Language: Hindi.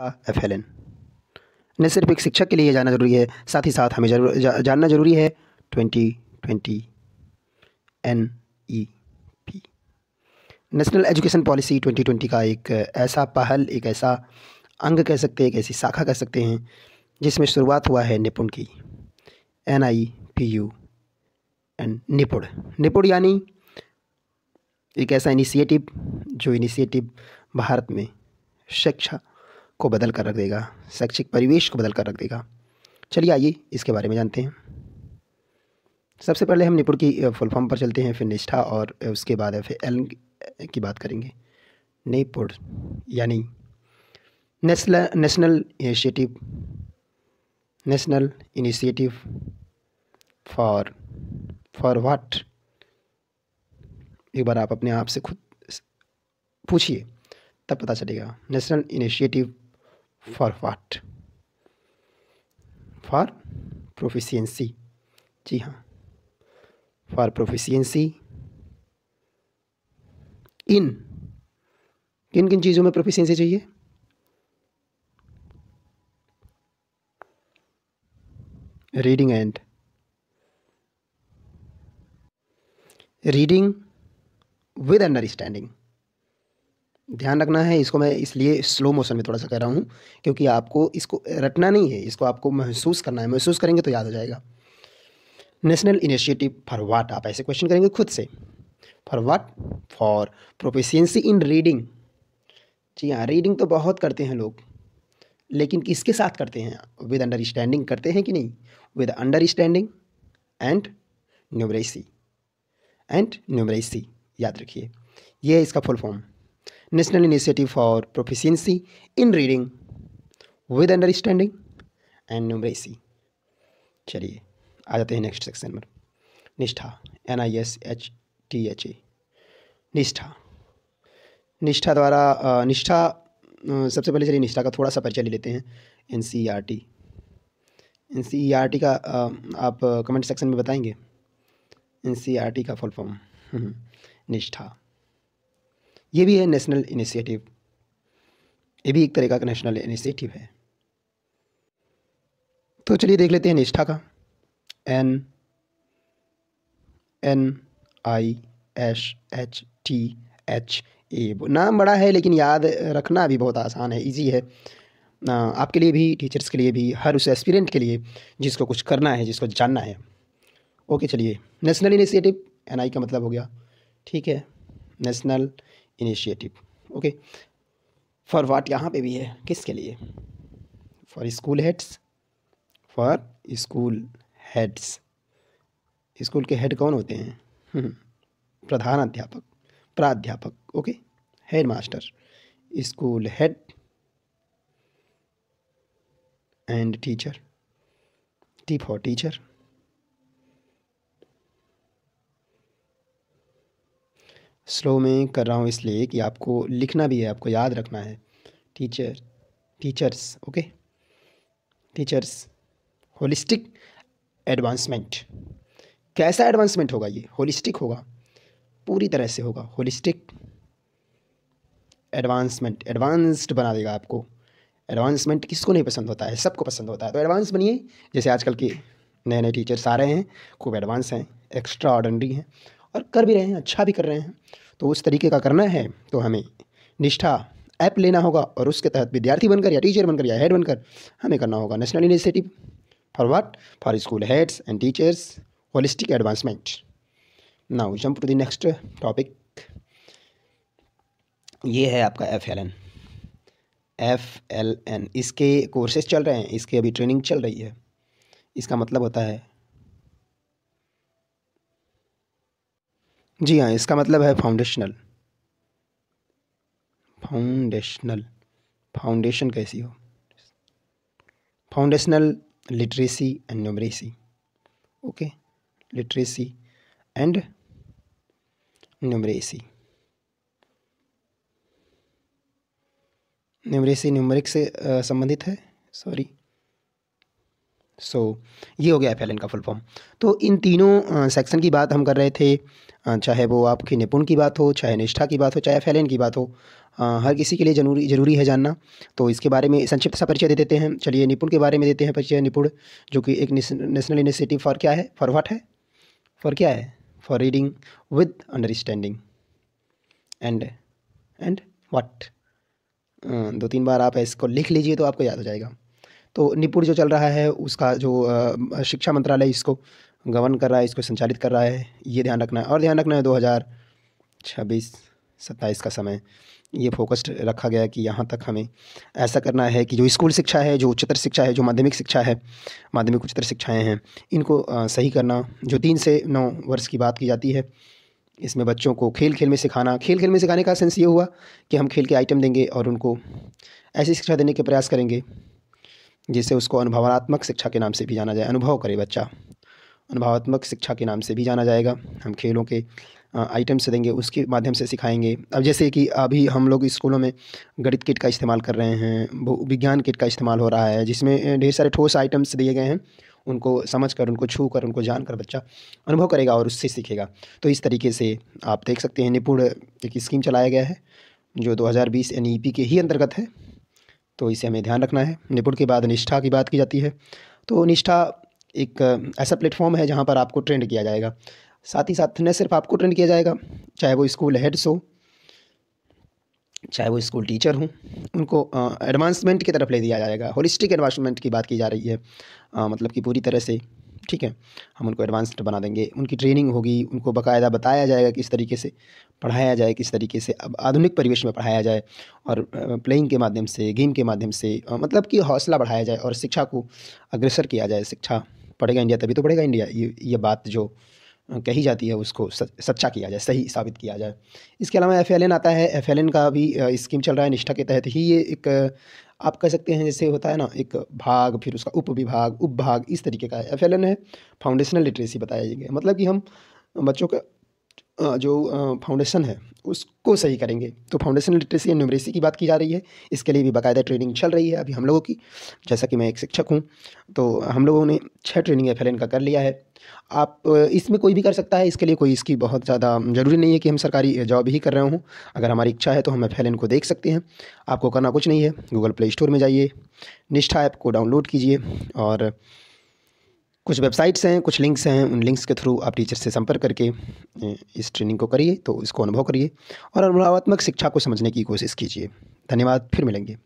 एफ एल एन न सिर्फ एक शिक्षक के लिए जाना ज़रूरी है साथ ही साथ हमें जरूर जा, जानना ज़रूरी है twenty twenty N E P national education policy twenty twenty का एक ऐसा पहल एक ऐसा अंग कह सकते हैं एक ऐसी शाखा कह सकते हैं जिसमें शुरुआत हुआ है निपुण की N I P U and Nipun Nipun यानी एक ऐसा इनिशिएटिव जो इनिशिएटिव भारत में शिक्षा को बदल कर रख देगा शैक्षिक परिवेश को बदल कर रख देगा चलिए आइए इसके बारे में जानते हैं सबसे पहले हम निपुण की फुल फॉर्म पर चलते हैं फिर निष्ठा और उसके बाद फिर एल की बात करेंगे निपुण यानी national national initiative national initiative for for what एक बार आप अपने आप से खुद पूछिए तब पता चलेगा national initiative for what for proficiency जी हाँ फॉर प्रोफिशियंसी इन किन किन चीज़ों में प्रोफिशियंसी चाहिए reading and reading with understanding ध्यान रखना है इसको मैं इसलिए स्लो मोशन में थोड़ा सा कह रहा हूँ क्योंकि आपको इसको रटना नहीं है इसको आपको महसूस करना है महसूस करेंगे तो याद हो जाएगा नेशनल इनिशिएटिव फॉर वाट आप ऐसे क्वेश्चन करेंगे खुद से for what for proficiency in reading जी हाँ रीडिंग तो बहुत करते हैं लोग लेकिन किसके साथ करते हैं विद अंडरस्टैंडिंग करते हैं कि नहीं with understanding and numeracy and numeracy याद रखिए यह इसका full form national initiative for proficiency in reading with understanding and numeracy चलिए आ जाते हैं नेक्स्ट सेक्शन में Nishtha N I S H T H A Nishtha Nishtha द्वारा निष्ठा सबसे पहले चलिए निष्ठा का थोड़ा सा परिचय ले लेते हैं N C R T N C R T का आप कमेंट सेक्शन में बताएंगे एन सी आर टी का फुल फॉर्म हम्म, निष्ठा ये भी है नेशनल इनिशिएटिव ये भी एक तरह का नेशनल इनिशिएटिव है तो चलिए देख लेते हैं निष्ठा का N N I S H T H A नाम बड़ा है लेकिन याद रखना भी बहुत आसान है इजी है आपके लिए भी टीचर्स के लिए भी हर उस एस्पिरेंट के लिए जिसको कुछ करना है जिसको जानना है ओके चलिए नेशनल इनिशिएटिव एन आई का मतलब हो गया ठीक है national initiative okay for what यहाँ पे भी है किसके लिए for school heads for school heads school के हेड कौन होते हैं हम्म, प्रधान अध्यापक प्राध्यापक okay headmaster school head and teacher T for teacher slow में कर रहा हूँ इसलिए कि आपको लिखना भी है आपको याद रखना है teacher teachers okay teachers holistic advancement कैसा एडवांसमेंट होगा ये होलिस्टिक होगा पूरी तरह से होगा होलिस्टिक एडवांसमेंट एडवांस्ड बना देगा आपको एडवांसमेंट किसको नहीं पसंद होता है सबको पसंद होता है तो एडवांस बनिए जैसे आजकल के नए नए टीचर्स आ रहे हैं खूब एडवांस हैं एक्स्ट्रा ऑर्डनरी हैं और कर भी रहे हैं अच्छा भी कर रहे हैं तो उस तरीके का करना है तो हमें निष्ठा ऐप लेना होगा और उसके तहत विद्यार्थी बनकर या टीचर बनकर या हेड बनकर हमें करना होगा national initiative for what for school heads and teachers holistic advancement now jump to the next topic ये है आपका F L N F L N इसके कोर्सेज चल रहे हैं इसके अभी ट्रेनिंग चल रही है इसका मतलब होता है जी हाँ इसका मतलब है फाउंडेशनल फाउंडेशनल फाउंडेशन कैसी हो foundational literacy and numeracy okay literacy and numeracy numeracy numeric से संबंधित है सॉरी सो so, ये हो गया एफ का फुल फॉर्म तो इन तीनों सेक्शन की बात हम कर रहे थे चाहे वो आपकी निपुण की बात हो चाहे निष्ठा की बात हो चाहे एफ की बात हो आ, हर किसी के लिए जरूरी जरूरी है जानना तो इसके बारे में संक्षिप्त सा परिचय दे देते हैं चलिए निपुण के बारे में देते हैं परिचय निपुण जो कि एक नेशनल इनिशिएटिव फॉर क्या है फॉर वाट है फॉर क्या है for reading with understanding and and what दो तीन बार आप इसको लिख लीजिए तो आपको याद हो जाएगा तो निपुर जो चल रहा है उसका जो शिक्षा मंत्रालय इसको गवर्न कर रहा है इसको संचालित कर रहा है ये ध्यान रखना है और ध्यान रखना है दो हज़ार छब्बीस सत्ताईस का समय ये फोकस्ड रखा गया कि यहाँ तक हमें ऐसा करना है कि जो स्कूल शिक्षा है जो उच्चतर शिक्षा है जो माध्यमिक शिक्षा है माध्यमिक उच्चतर शिक्षाएं हैं इनको सही करना जो तीन से नौ वर्ष की बात की जाती है इसमें बच्चों को खेल खेल में सिखाना खेल खेल में सिखाने का सेंस ये हुआ कि हम खेल के आइटम देंगे और उनको ऐसी शिक्षा देने के प्रयास करेंगे जिसे उसको अनुभवात्मक शिक्षा के नाम से भी जाना जाए अनुभव करे बच्चा अनुभवात्मक शिक्षा के नाम से भी जाना जाएगा हम खेलों के आइटम्स देंगे उसके माध्यम से सिखाएंगे अब जैसे कि अभी हम लोग स्कूलों में गणित किट का इस्तेमाल कर रहे हैं विज्ञान किट का इस्तेमाल हो रहा है जिसमें ढेर सारे ठोस आइटम्स दिए गए हैं उनको समझ कर उनको छू कर उनको जान कर बच्चा अनुभव करेगा और उससे सीखेगा तो इस तरीके से आप देख सकते हैं निपुण एक स्कीम चलाया गया है जो 2020 एन e के ही अंतर्गत है तो इसे हमें ध्यान रखना है निपुण के बाद निष्ठा की बात की जाती है तो निष्ठा एक ऐसा प्लेटफॉर्म है जहाँ पर आपको ट्रेंड किया जाएगा साथ ही साथ न सिर्फ आपको ट्रेंड किया जाएगा चाहे वो स्कूल हेड्स हो चाहे वो स्कूल टीचर हों उनको एडवांसमेंट की तरफ ले दिया जाएगा होलिस्टिक एडवांसमेंट की बात की जा रही है आ, मतलब कि पूरी तरह से ठीक है हम उनको एडवांस्ड बना देंगे उनकी ट्रेनिंग होगी उनको बाकायदा बताया जाएगा किस तरीके से पढ़ाया जाए किस तरीके से अब आधुनिक परिवेश में पढ़ाया जाए और प्लेइंग के माध्यम से गेम के माध्यम से मतलब कि हौसला बढ़ाया जाए और शिक्षा को अग्रसर किया जाए शिक्षा पढ़ेगा इंडिया तभी तो पढ़ेगा इंडिया ये ये बात जो कही जाती है उसको सच्चा किया जाए सही साबित किया जाए इसके अलावा एफ आता है एफ का भी स्कीम चल रहा है निष्ठा के तहत ही ये एक आप कह सकते हैं जैसे होता है ना एक भाग फिर उसका उप विभाग उप भाग इस तरीके का है एफ है फाउंडेशनल लिटरेसी बताया गया मतलब कि हम बच्चों का जो फाउंडेशन है उसको सही करेंगे तो फाउंडेशन लिटरेसी एंड न्यूमरेसी की बात की जा रही है इसके लिए भी बाकायदा ट्रेनिंग चल रही है अभी हम लोगों की जैसा कि मैं एक शिक्षक हूँ तो हम लोगों ने छः ट्रेनिंग एफ का कर लिया है आप इसमें कोई भी कर सकता है इसके लिए कोई इसकी बहुत ज़्यादा ज़रूरी नहीं है कि हम सरकारी जॉब ही कर रहे हों अगर हमारी इच्छा है तो हम एफ को देख सकते हैं आपको करना कुछ नहीं है गूगल प्ले स्टोर में जाइए निष्ठा ऐप को डाउनलोड कीजिए और कुछ वेबसाइट्स हैं कुछ लिंक्स हैं उन लिंक्स के थ्रू आप टीचर से संपर्क करके इस ट्रेनिंग को करिए तो इसको अनुभव करिए और अनुभवात्मक शिक्षा को समझने की कोशिश कीजिए धन्यवाद फिर मिलेंगे